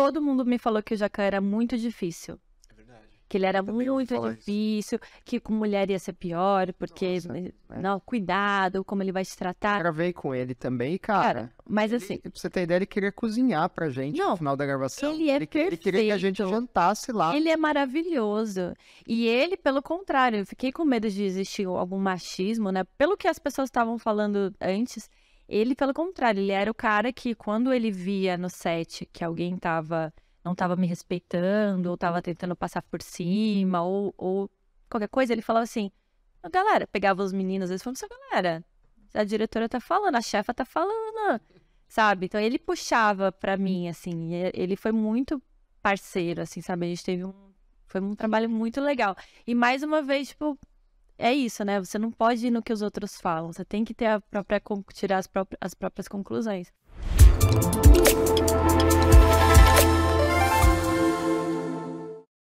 todo mundo me falou que o Jacan era muito difícil. É verdade. Que ele era Também muito difícil, isso. que com mulher ia ser pior, porque. Nossa, é. não, cuidado, como ele vai te tratar. Eu gravei com ele também, cara. cara mas assim. Ele, pra você ter ideia, ele queria cozinhar pra gente não, no final da gravação. Ele é ele, perfeito. Ele queria que a gente jantasse lá. Ele é maravilhoso. E ele, pelo contrário, eu fiquei com medo de existir algum machismo, né? Pelo que as pessoas estavam falando antes, ele, pelo contrário, ele era o cara que quando ele via no set que alguém tava, não estava me respeitando, ou estava tentando passar por cima, ou, ou qualquer coisa, ele falava assim, galera, pegava os meninos, eles falavam falava assim, galera, a diretora tá falando, a chefa tá falando, sabe? Então ele puxava para mim, uhum. assim, ele foi muito parceiro, assim, sabe? A gente teve um, foi um trabalho muito legal. E mais uma vez, tipo, é isso, né? Você não pode ir no que os outros falam, você tem que ter a própria tirar as próprias, as próprias conclusões.